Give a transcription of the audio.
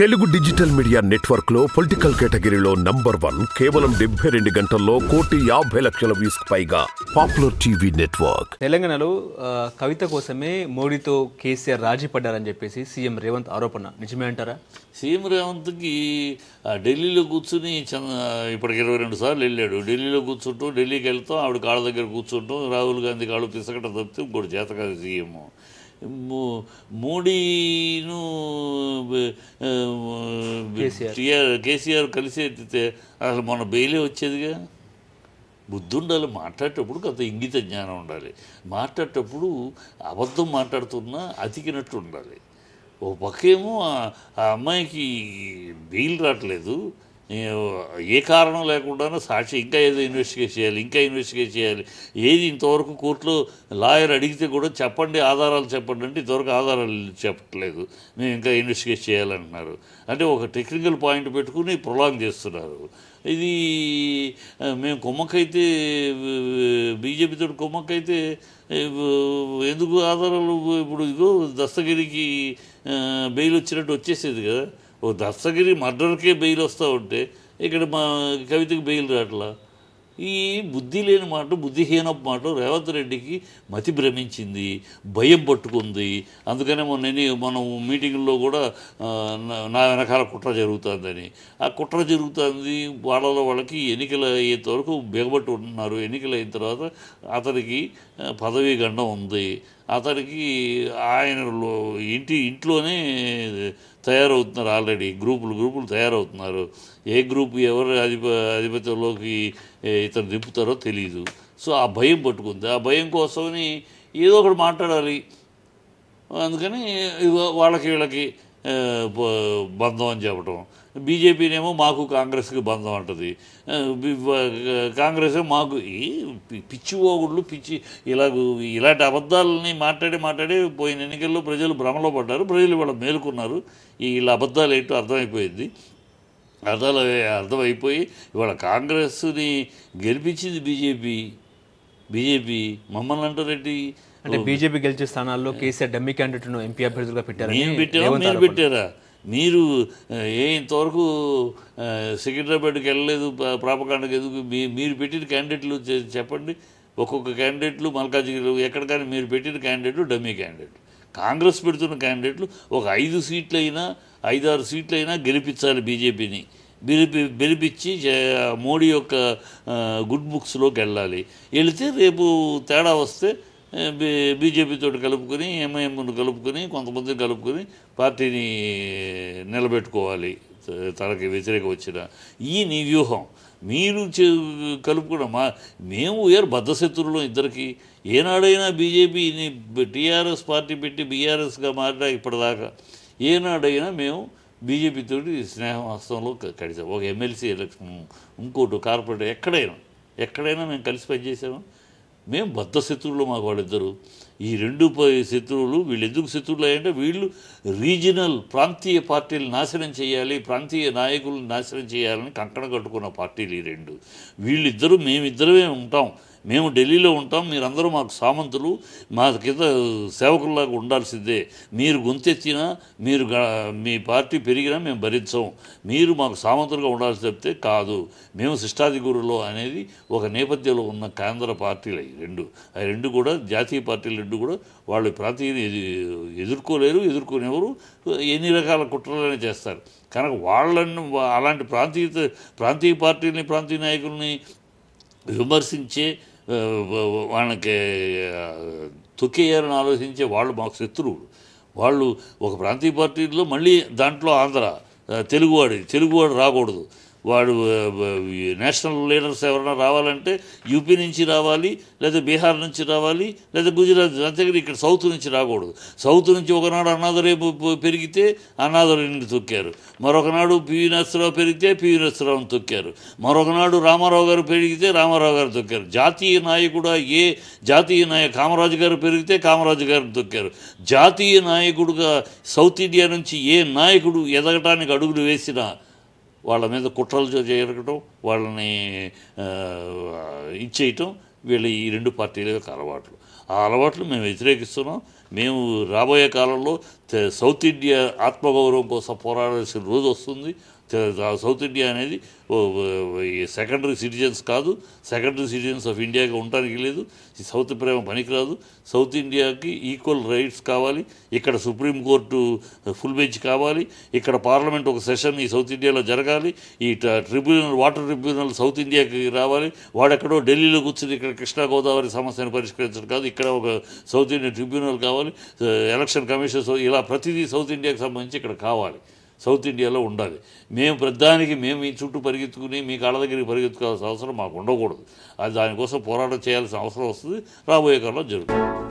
Telugu digital media network లో political కేటగిరీలో number one కేవలం డెబ్బై రెండు గంటల్లో కోటి యాభై లక్షల వ్యూస్ పైగా పాపులర్ టీవీ నెట్వర్క్ తెలంగాణలో కవిత కోసమే మోడీతో కేసీఆర్ రాజీ పడ్డారని చెప్పేసి సీఎం రేవంత్ ఆరోపణ నిజమే అంటారా సీఎం రేవంత్కి ఢిల్లీలో కూర్చుని ఇప్పటికి ఇరవై రెండు సార్లు వెళ్ళాడు ఢిల్లీలో కూర్చుంటూ ఢిల్లీకి వెళ్తాం ఆవిడ కాళ్ళ దగ్గర కూర్చుంటాం రాహుల్ గాంధీ కాళ్ళు పిసకట తప్పితే ఇంకోటి చేతకాదు సీఎం మోడీను టీఆర్ కేసీఆర్ కలిసి ఎత్తితే అసలు మన బెయిలే వచ్చేదిగా బుద్ధుండాలి మాట్లాడేటప్పుడు కొంత ఇంగిత జ్ఞానం ఉండాలి మాట్లాడేటప్పుడు అబద్ధం మాట్లాడుతున్నా అతికినట్టు ఉండాలి ఓ పక్కేమో ఆ అమ్మాయికి బెయిల్ రావట్లేదు ఏ కారణం లేకుండానే సాక్షి ఇంకా ఏదో ఇన్వెస్టిగేట్ చేయాలి ఇంకా ఇన్వెస్టిగేట్ చేయాలి ఏది ఇంతవరకు కోర్టులో లాయర్ అడిగితే కూడా చెప్పండి ఆధారాలు చెప్పండి అంటే ఇంతవరకు ఆధారాలు చెప్పట్లేదు మేము ఇంకా ఇన్వెస్టిగేట్ చేయాలంటున్నారు అంటే ఒక టెక్నికల్ పాయింట్ పెట్టుకుని ప్రొలాంగ్ చేస్తున్నారు ఇది మేము కుమ్మక్కైతే బీజేపీతో కుమ్మక్కైతే ఎందుకు ఆధారాలు ఇప్పుడు ఇదో దస్తగిరికి బెయిల్ వచ్చినట్టు వచ్చేసేది కదా ఓ దస్తగిరి మర్డర్కే బెయిల్ వస్తూ ఉంటే ఇక్కడ మా కవితకి బెయిల్ రావట్లా ఈ బుద్ధి లేని మాట బుద్ధిహీన మాట రేవంత్ రెడ్డికి మతి భ్రమించింది భయం పట్టుకుంది అందుకనే మొన్న మనం మీటింగ్లో కూడా నా వెనకాల కుట్ర జరుగుతుందని ఆ కుట్ర జరుగుతుంది వాళ్ళలో వాళ్ళకి ఎన్నికలు అయ్యేంత వరకు బిగబట్టి ఉంటున్నారు ఎన్నికలు అయిన తర్వాత అతనికి పదవీ గండం ఉంది అతడికి ఆయన ఇంటి ఇంట్లోనే తయారవుతున్నారు ఆల్రెడీ గ్రూపులు గ్రూపులు తయారవుతున్నారు ఏ గ్రూప్ ఎవరు అధిప అధిపతిలోకి ఇతను దింపుతారో తెలియదు సో ఆ భయం పట్టుకుంది ఆ భయం కోసమని ఏదో ఒకటి మాట్లాడాలి అందుకని వాళ్ళకి వీళ్ళకి బంధం అని చెప్పడం బీజేపీనేమో మాకు కాంగ్రెస్కి బంధం అంటుంది కాంగ్రెస్ మాకు ఈ పిచ్చి ఓగుళ్ళు పిచ్చి ఇలా ఇలాంటి అబద్ధాలని మాట్లాడి మాట్లాడి పోయిన ఎన్నికల్లో ప్రజలు భ్రమలో పడ్డారు ప్రజలు ఇవాళ మేలుకున్నారు వీళ్ళ అబద్ధాలు ఏంటో అర్థమైపోయింది అర్థాలు అర్థమైపోయి ఇవాళ కాంగ్రెస్ని గెలిపించింది బీజేపీ బీజేపీ మమ్మల్ని అంటారేంటి అంటే బీజేపీ గెలిచే స్థానాల్లో కేసీఆర్ డమ్మి క్యాండిడేట్ను ఎంపీ అభ్యర్థులుగా పెట్టారు నేను పెట్టారా మీరు పెట్టారా మీరు ఏ ఇంతవరకు సెకండ్రాబాద్కి వెళ్ళలేదు ప్రాపకాండకి ఎందుకు మీ మీరు పెట్టిన క్యాండిడేట్లు చెప్పండి ఒక్కొక్క క్యాండిడేట్లు మల్కాజ్గిరి ఎక్కడ కానీ మీరు పెట్టిన క్యాండిడేట్లు డమ్మీ క్యాండిడేట్ కాంగ్రెస్ పెడుతున్న క్యాండిడేట్లు ఒక ఐదు సీట్లైనా ఐదారు సీట్లైనా గెలిపించాలి బీజేపీని బెలిపి బెలిపించి మోడీ యొక్క గుడ్ బుక్స్లోకి వెళ్ళాలి వెళితే రేపు తేడా వస్తే బీజేపీతో కలుపుకొని ఎంఐఎంను కలుపుకొని కొంతమందిని కలుపుకొని పార్టీని నిలబెట్టుకోవాలి తనకి వ్యతిరేక వచ్చిన ఈ నీ వ్యూహం మీరు కలుపుకోవడం మా మేము వేరు బద్ధశత్రువులు ఇద్దరికి ఏనాడైనా బీజేపీని టీఆర్ఎస్ పార్టీ పెట్టి బీఆర్ఎస్గా మారినా ఇప్పటిదాకా ఏనాడైనా మేము బీజేపీతో స్నేహం హస్తంలో కడిసాం ఒక ఎమ్మెల్సీ ఎలక్షన్ ఇంకోటి కార్పొరేటర్ ఎక్కడైనా ఎక్కడైనా మేము కలిసి పనిచేసాము ಮೇಮ ಬದ್ಧಶತ್ರು ಮಾದ್ದರು ఈ రెండు శత్రువులు వీళ్ళు ఎందుకు శత్రువులు అయ్యంటే వీళ్ళు రీజనల్ ప్రాంతీయ పార్టీలు నాశనం చేయాలి ప్రాంతీయ నాయకులను నాశనం చేయాలని కంకణ కట్టుకున్న పార్టీలు ఈ రెండు వీళ్ళిద్దరూ మేమిద్దరమే ఉంటాం మేము ఢిల్లీలో ఉంటాం మీరందరూ మాకు సామంతులు మా కింద సేవకుల్లాగా ఉండాల్సిందే మీరు గొంతెత్తినా మీరు మీ పార్టీ పెరిగినా మేము భరించం మీరు మాకు సామంతులుగా ఉండాల్సి చెప్తే కాదు మేము శిష్టాది అనేది ఒక నేపథ్యంలో ఉన్న కేంద్ర పార్టీలు అవి రెండు ఆ రెండు కూడా జాతీయ పార్టీలు రెండు కూడా వాళ్ళు ప్రతిదీ ఎదుర్కోలేరు ఎదుర్కొనేవారు ఎన్ని రకాల కుట్రలనే చేస్తారు కనుక వాళ్ళను అలాంటి ప్రాంతీయ ప్రాంతీయ పార్టీని ప్రాంతీయ నాయకుల్ని విమర్శించే వాళ్ళకి తొక్కేయాలని ఆలోచించే వాళ్ళు మాకు శత్రువులు వాళ్ళు ఒక ప్రాంతీయ పార్టీలో మళ్ళీ దాంట్లో ఆంధ్ర తెలుగువాడి తెలుగువాడు రాకూడదు వాడు నేషనల్ లీడర్స్ ఎవరైనా రావాలంటే యూపీ నుంచి రావాలి లేదా బీహార్ నుంచి రావాలి లేదా గుజరాత్ అంతేగాని ఇక్కడ సౌత్ నుంచి రాకూడదు సౌత్ నుంచి ఒకనాడు అన్నాదరే పెరిగితే అన్నాదరేని తొక్కారు మరొకనాడు పివి నరసరావు పెరిగితే పివి నరసరావుని తొక్కారు మరొకనాడు రామారావు గారు పెరిగితే రామారావు గారు తొక్కారు జాతీయ నాయకుడు ఏ జాతీయ నాయకు కామరాజు గారు పెరిగితే కామరాజు గారిని తొక్కారు జాతీయ నాయకుడుగా సౌత్ ఇండియా నుంచి ఏ నాయకుడు ఎదగటానికి అడుగులు వేసినా వాళ్ళ మీద కుట్రలు జరగడం వాళ్ళని ఇచ్చేయటం వీళ్ళ ఈ రెండు పార్టీల యొక్క అలవాట్లు ఆ అలవాట్లు మేము వ్యతిరేకిస్తున్నాం మేము రాబోయే కాలంలో సౌత్ ఇండియా ఆత్మగౌరవం కోసం పోరాడాల్సిన రోజు వస్తుంది సౌత్ ఇండియా అనేది సెకండరీ సిటిజన్స్ కాదు సెకండరీ సిటిజన్స్ ఆఫ్ ఇండియాగా ఉండడానికి లేదు సౌత్ ప్రేమ పనికిరాదు సౌత్ ఇండియాకి ఈక్వల్ రైట్స్ కావాలి ఇక్కడ సుప్రీంకోర్టు ఫుల్ బెంచ్ కావాలి ఇక్కడ పార్లమెంట్ ఒక సెషన్ ఈ సౌత్ ఇండియాలో జరగాలి ఈ ట్రిబ్యునల్ వాటర్ ట్రిబ్యునల్ సౌత్ ఇండియాకి రావాలి వాడెక్కడో ఢిల్లీలో కూర్చుని ఇక్కడ కృష్ణా గోదావరి సమస్యను పరిష్కరించడం కాదు ఇక్కడ ఒక సౌత్ ఇండియా ట్రిబ్యునల్ కావాలి కావాలి ఎలక్షన్ కమిషన్ ఇలా ప్రతిదీ సౌత్ ఇండియాకి సంబంధించి ఇక్కడ కావాలి సౌత్ ఇండియాలో ఉండాలి మేము ప్రధానికి మేము మీ చుట్టూ పరిగెత్తుకుని మీ కాళ్ళ దగ్గరికి పరిగెత్తుకోవాల్సిన అవసరం మాకు ఉండకూడదు అది దానికోసం పోరాటం చేయాల్సిన అవసరం వస్తుంది రాబోయే కాలంలో జరుగుతుంది